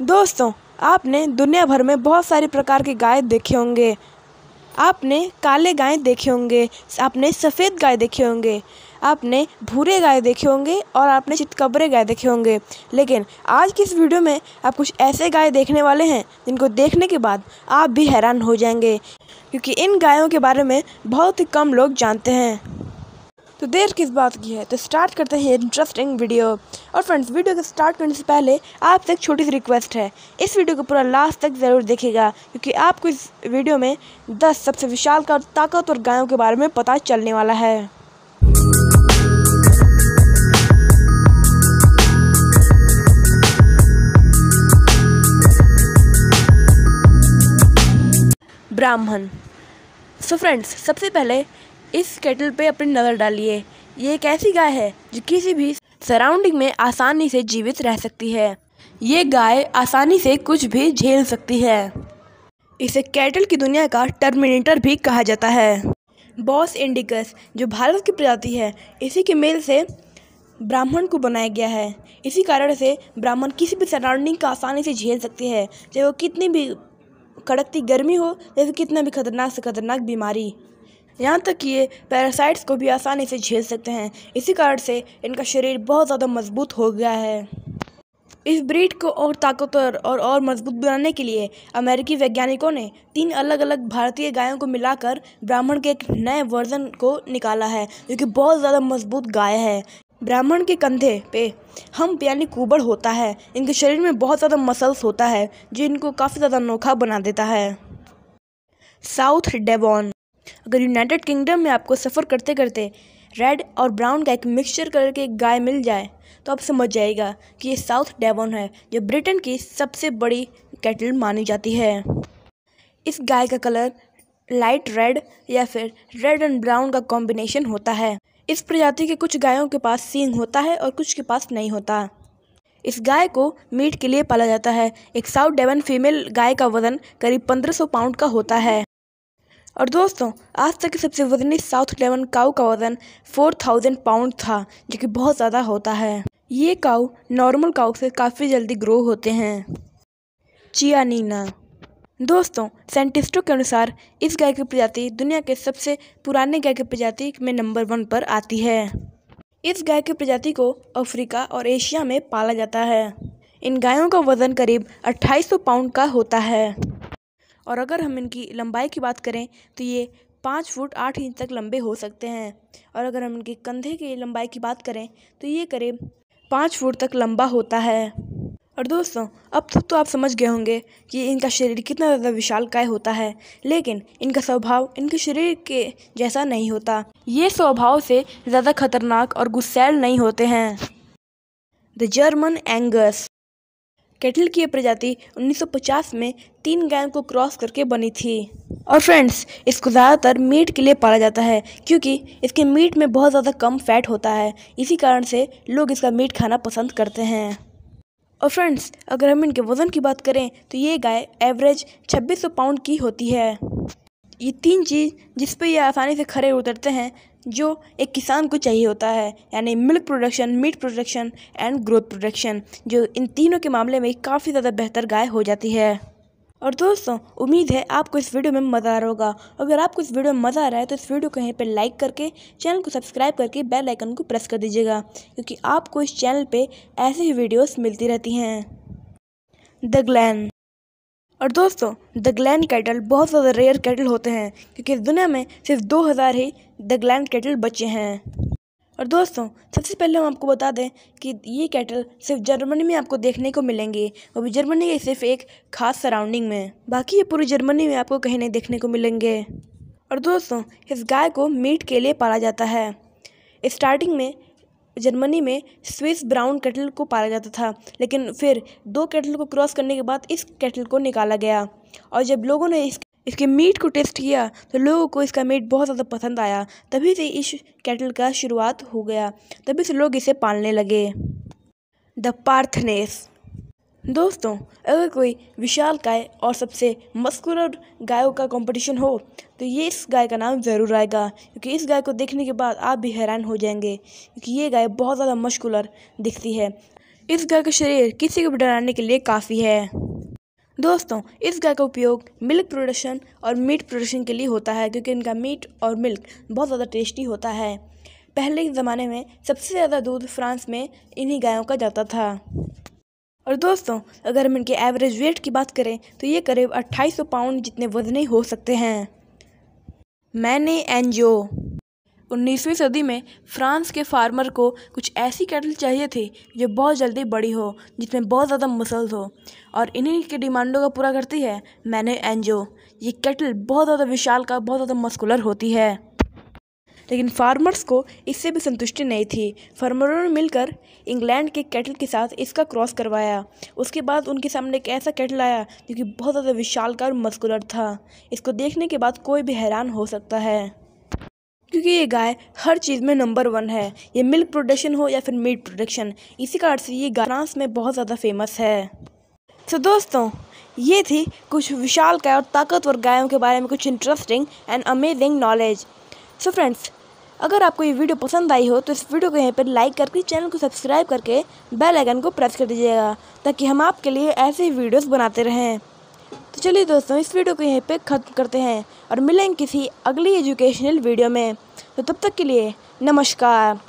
दोस्तों आपने दुनिया भर में बहुत सारे प्रकार के गाय देखे होंगे आपने काले गाय देखे होंगे आपने सफ़ेद गाय देखे होंगे आपने भूरे गाय देखे होंगे और आपने चितकबरे गाय देखे होंगे लेकिन आज की इस वीडियो में आप कुछ ऐसे गाय देखने वाले हैं जिनको देखने के बाद आप भी हैरान हो जाएंगे क्योंकि इन गायों के बारे में बहुत ही कम लोग जानते हैं तो देर किस बात की है तो स्टार्ट करते हैं इंटरेस्टिंग वीडियो और फ्रेंड्स वीडियो को स्टार्ट करने से पहले आपसे एक छोटी सी रिक्वेस्ट है इस वीडियो को पूरा लास्ट तक ज़रूर देखेगा क्योंकि आपको इस वीडियो में दस सबसे विशाल का ताकत और गायों के बारे में पता चलने वाला है ब्राह्मण सो फ्रेंड्स सबसे पहले इस केटल पे अपनी नज़र डालिए ये एक ऐसी गाय है जो किसी भी सराउंडिंग में आसानी से जीवित रह सकती है ये गाय आसानी से कुछ भी झेल सकती है इसे कैटल की दुनिया का टर्मिनेटर भी कहा जाता है बॉस इंडिकस जो भारत की प्रजाति है इसी के मेल से ब्राह्मण को बनाया गया है इसी कारण से ब्राह्मण किसी भी सराउंडिंग का आसानी से झेल सकती है चाहे वो कितनी भी कड़कती गर्मी हो या फिर कितना भी खतरनाक से खतरनाक बीमारी यहाँ तक कि ये पैरासाइट्स को भी आसानी से झेल सकते हैं इसी कारण से इनका शरीर बहुत ज़्यादा मजबूत हो गया है इस ब्रीड को और ताकतवर और और मजबूत बनाने के लिए अमेरिकी वैज्ञानिकों ने तीन अलग अलग भारतीय गायों को मिलाकर ब्राह्मण के एक नए वर्जन को निकाला है जो कि बहुत ज़्यादा मजबूत गाय है ब्राह्मण के कंधे पे हम यानी कुबड़ होता है इनके शरीर में बहुत ज़्यादा मसल्स होता है जो इनको काफ़ी ज़्यादा अनोखा बना देता है साउथ डेबॉन अगर यूनाइटेड किंगडम में आपको सफ़र करते करते रेड और ब्राउन का एक मिक्सचर कलर की गाय मिल जाए तो आप समझ जाएगा कि ये साउथ डेवन है जो ब्रिटेन की सबसे बड़ी कैटल मानी जाती है इस गाय का कलर लाइट रेड या फिर रेड एंड ब्राउन का कॉम्बिनेशन होता है इस प्रजाति के कुछ गायों के पास सींग होता है और कुछ के पास नहीं होता इस गाय को मीट के लिए पाला जाता है एक साउथ डेवन फीमेल गाय का वजन करीब 1500 पाउंड का होता है और दोस्तों आज तक के सबसे वजनी साउथ डेवन काऊ का वज़न 4000 पाउंड था जो कि बहुत ज़्यादा होता है ये काऊ नॉर्मल काऊ से काफ़ी जल्दी ग्रो होते हैं चियानीना दोस्तों साइंटिस्टों के अनुसार इस गाय की प्रजाति दुनिया के सबसे पुराने गाय की प्रजाति में नंबर वन पर आती है इस गाय की प्रजाति को अफ्रीका और एशिया में पाला जाता है इन गायों का वज़न करीब 2800 पाउंड का होता है और अगर हम इनकी लंबाई की बात करें तो ये पाँच फुट आठ इंच तक लंबे हो सकते हैं और अगर हम इनके कंधे की लंबाई की बात करें तो ये करीब पाँच फुट तक लंबा होता है और दोस्तों अब तक तो आप समझ गए होंगे कि इनका शरीर कितना ज़्यादा विशालकाय होता है लेकिन इनका स्वभाव इनके शरीर के जैसा नहीं होता ये स्वभाव से ज़्यादा खतरनाक और गुस्सैल नहीं होते हैं द जर्मन एंगस कैटल की यह प्रजाति 1950 में तीन गैन को क्रॉस करके बनी थी और फ्रेंड्स इसको ज़्यादातर मीट के लिए पाला जाता है क्योंकि इसके मीट में बहुत ज़्यादा कम फैट होता है इसी कारण से लोग इसका मीट खाना पसंद करते हैं और फ्रेंड्स अगर हम इनके वज़न की बात करें तो ये गाय एवरेज 2600 पाउंड की होती है ये तीन चीज़ जिस पर ये आसानी से खड़े उतरते हैं जो एक किसान को चाहिए होता है यानी milk production meat production and growth production जो इन तीनों के मामले में काफ़ी ज़्यादा बेहतर गाय हो जाती है और दोस्तों उम्मीद है आपको इस वीडियो में मज़ा आ रहा होगा अगर आपको इस वीडियो में मज़ा आ रहा है तो इस वीडियो को यहीं पर लाइक करके चैनल को सब्सक्राइब करके बेल आइकन को प्रेस कर दीजिएगा क्योंकि आपको इस चैनल पे ऐसे ही वीडियोस मिलती रहती हैं द ग्लैन और दोस्तों द ग्लैंड कैटल बहुत ज़्यादा रेयर कैटल होते हैं क्योंकि इस दुनिया में सिर्फ दो हज़ार ही द ग्लैंड कैटल बचे हैं और दोस्तों सबसे पहले हम आपको बता दें कि ये कैटल सिर्फ जर्मनी में आपको देखने को मिलेंगे वो भी जर्मनी के सिर्फ एक खास सराउंडिंग में बाकी ये पूरी जर्मनी में आपको कहीं नहीं देखने को मिलेंगे और दोस्तों इस गाय को मीट के लिए पाला जाता है स्टार्टिंग में जर्मनी में स्विस ब्राउन कैटल को पाला जाता था लेकिन फिर दो कैटल को क्रॉस करने के बाद इस कैटल को निकाला गया और जब लोगों ने इस इसके मीट को टेस्ट किया तो लोगों को इसका मीट बहुत ज़्यादा पसंद आया तभी से इस कैटल का शुरुआत हो गया तभी से लोग इसे पालने लगे द पार्थनेस दोस्तों अगर कोई विशाल गाय और सबसे मस्कुर गायों का कंपटीशन हो तो ये इस गाय का नाम ज़रूर आएगा क्योंकि इस गाय को देखने के बाद आप भी हैरान हो जाएंगे क्योंकि ये गाय बहुत ज़्यादा मस्कुलर दिखती है इस गाय का शरीर किसी को भी डराने के लिए काफ़ी है दोस्तों इस गाय का उपयोग मिल्क प्रोडक्शन और मीट प्रोडक्शन के लिए होता है क्योंकि इनका मीट और मिल्क बहुत ज़्यादा टेस्टी होता है पहले के ज़माने में सबसे ज़्यादा दूध फ्रांस में इन्हीं गायों का जाता था और दोस्तों अगर हम इनके एवरेज वेट की बात करें तो ये करीब 2800 पाउंड जितने वजने हो सकते हैं मैंने एनजीओ 19वीं सदी में फ्रांस के फार्मर को कुछ ऐसी कैटल चाहिए थी जो बहुत जल्दी बड़ी हो जिसमें बहुत ज़्यादा मसल्स हो और इन्हीं के डिमांडों का पूरा करती है मैंने एनजीओ ये कैटल बहुत ज़्यादा विशाल का बहुत ज़्यादा मस्कुलर होती है लेकिन फार्मर्स को इससे भी संतुष्टि नहीं थी फार्मरों ने मिलकर इंग्लैंड के कैटल के साथ इसका क्रॉस करवाया उसके बाद उनके सामने एक ऐसा कैटल आया जो कि बहुत ज़्यादा विशालकार मस्कुलर था इसको देखने के बाद कोई भी हैरान हो सकता है क्योंकि ये गाय हर चीज़ में नंबर वन है ये मिल्क प्रोडक्शन हो या फिर मीट प्रोडक्शन इसी कारण से ये गाय फ्रांस में बहुत ज़्यादा फेमस है तो दोस्तों ये थी कुछ विशाल गाय और ताकतवर गायों के बारे में कुछ interesting and amazing knowledge so friends अगर आपको ये वीडियो पसंद आई हो तो इस वीडियो को यहीं पर लाइक करके चैनल को सब्सक्राइब करके बेल आइकन को प्रेस कर दीजिएगा ताकि हम आपके लिए ऐसे ही वीडियोस बनाते रहें तो चलिए दोस्तों इस वीडियो को यहीं पे ख़त्म करते हैं और मिलेंगे किसी अगली एजुकेशनल वीडियो में तो तब तक के लिए नमस्कार